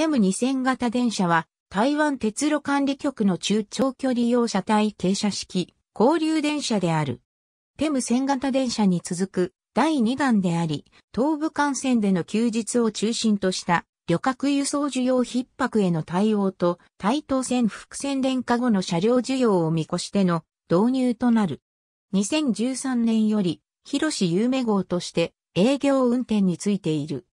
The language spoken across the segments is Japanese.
テム2000型電車は、台湾鉄路管理局の中長距離用車体傾斜式、交流電車である。テム1000型電車に続く第2弾であり、東武幹線での休日を中心とした旅客輸送需要逼迫への対応と、台東線複線電化後の車両需要を見越しての導入となる。2013年より、広志有名号として営業運転についている。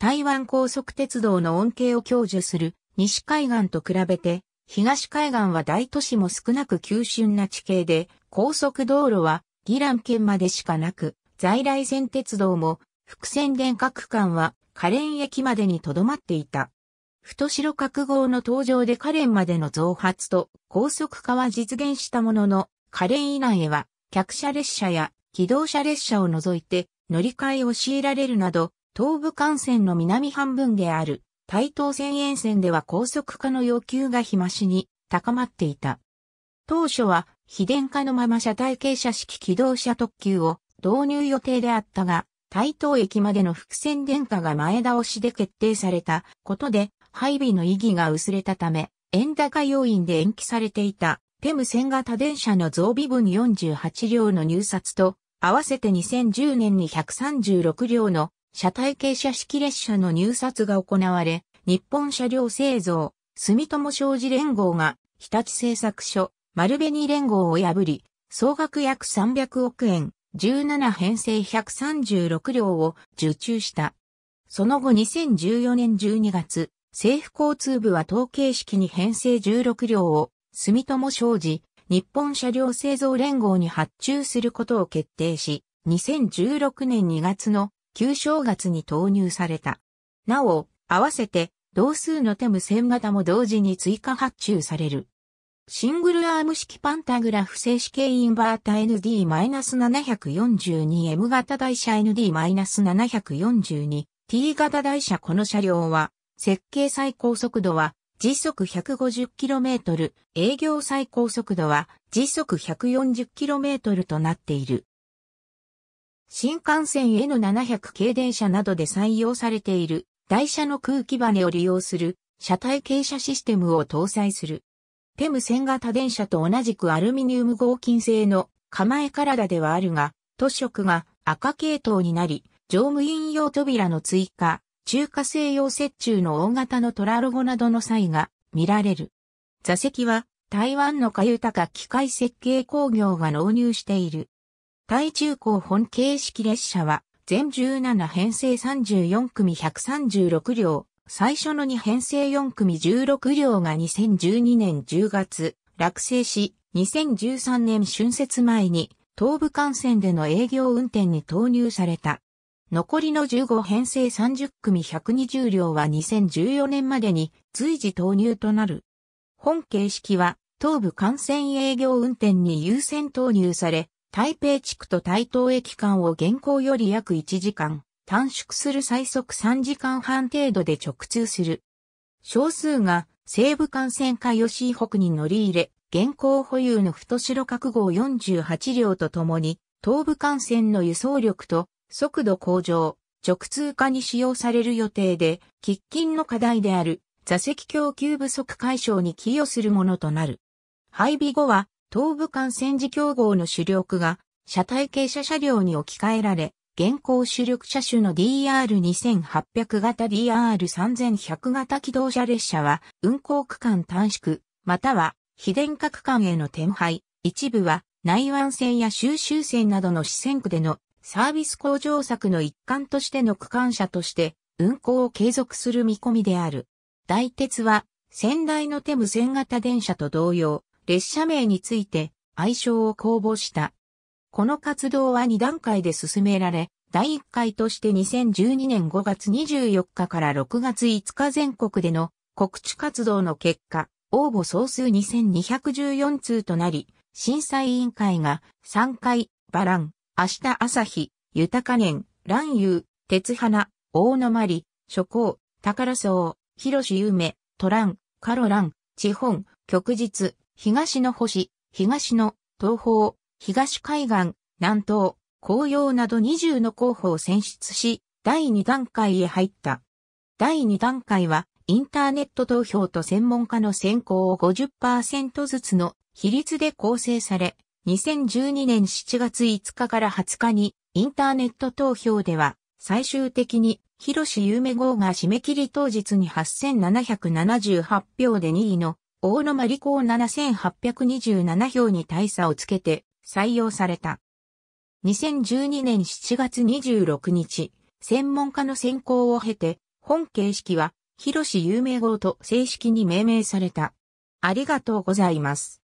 台湾高速鉄道の恩恵を享受する西海岸と比べて、東海岸は大都市も少なく急峻な地形で、高速道路はギラン県までしかなく、在来線鉄道も、伏線電化区間は、カレン駅までにとどまっていた。太白角号の登場でカレンまでの増発と高速化は実現したものの、カレン以内へは、客車列車や機動車列車を除いて乗り換えを強いられるなど、東武幹線の南半分である、台東線沿線では高速化の要求が日増しに高まっていた。当初は、非電化のまま車体傾斜式機動車特急を導入予定であったが、台東駅までの伏線電化が前倒しで決定されたことで、配備の意義が薄れたため、円高要因で延期されていた、テム線型電車の増備分48両の入札と、合わせて2010年に136両の車体傾斜式列車の入札が行われ、日本車両製造、住友商事連合が日立製作所、丸紅連合を破り、総額約300億円、17編成136両を受注した。その後2014年12月、政府交通部は統計式に編成16両を住友商事、日本車両製造連合に発注することを決定し、2016年2月の旧正月に投入された。なお、合わせて、同数のテム1000型も同時に追加発注される。シングルアーム式パンタグラフ静止系インバータ ND-742M 型台車 ND-742T 型台車この車両は、設計最高速度は時速 150km、営業最高速度は時速 140km となっている。新幹線 N700 系電車などで採用されている台車の空気バネを利用する車体傾斜システムを搭載する。ペム線型電車と同じくアルミニウム合金製の構え体ではあるが、塗色が赤系統になり、乗務員用扉の追加、中華製用折衷の大型のトラロゴなどの際が見られる。座席は台湾のか豊か機械設計工業が納入している。対中高本形式列車は、全17編成34組136両、最初の2編成4組16両が2012年10月、落成し、2013年春節前に、東武幹線での営業運転に投入された。残りの15編成30組120両は2014年までに随時投入となる。本形式は東武幹線営業運転に優先投入され、台北地区と台東駅間を現行より約1時間、短縮する最速3時間半程度で直通する。少数が西部幹線か吉井北に乗り入れ、現行保有の太白覚号48両とともに、東部幹線の輸送力と速度向上、直通化に使用される予定で、喫緊の課題である座席供給不足解消に寄与するものとなる。配備後は東武間戦時競合の主力が、車体傾斜車両に置き換えられ、現行主力車種の DR2800 型 DR3100 型機動車列車は、運行区間短縮、または、非電化区間への転廃、一部は、内湾線や収集線などの四線区でのサービス向上策の一環としての区間車として運行を継続する見込みである。大鉄は、先代のテム線型電車と同様、列車名について愛称を公募した。この活動は2段階で進められ、第1回として2012年5月24日から6月5日全国での告知活動の結果、応募総数2214通となり、審査委員会が3回、バラン、明日朝日、豊か年、乱遊、鉄花、大野まり、諸行、宝荘、広志夢、トラン、カロラン、地本、極日、東の星、東の、東方、東海岸、南東、紅葉など20の候補を選出し、第2段階へ入った。第2段階は、インターネット投票と専門家の選考を50%ずつの比率で構成され、2012年7月5日から20日に、インターネット投票では、最終的に、広志ゆうめ号が締め切り当日に8778票で2位の大野真理子を7827票に大差をつけて採用された。2012年7月26日、専門家の選考を経て、本形式は、広志有名号と正式に命名された。ありがとうございます。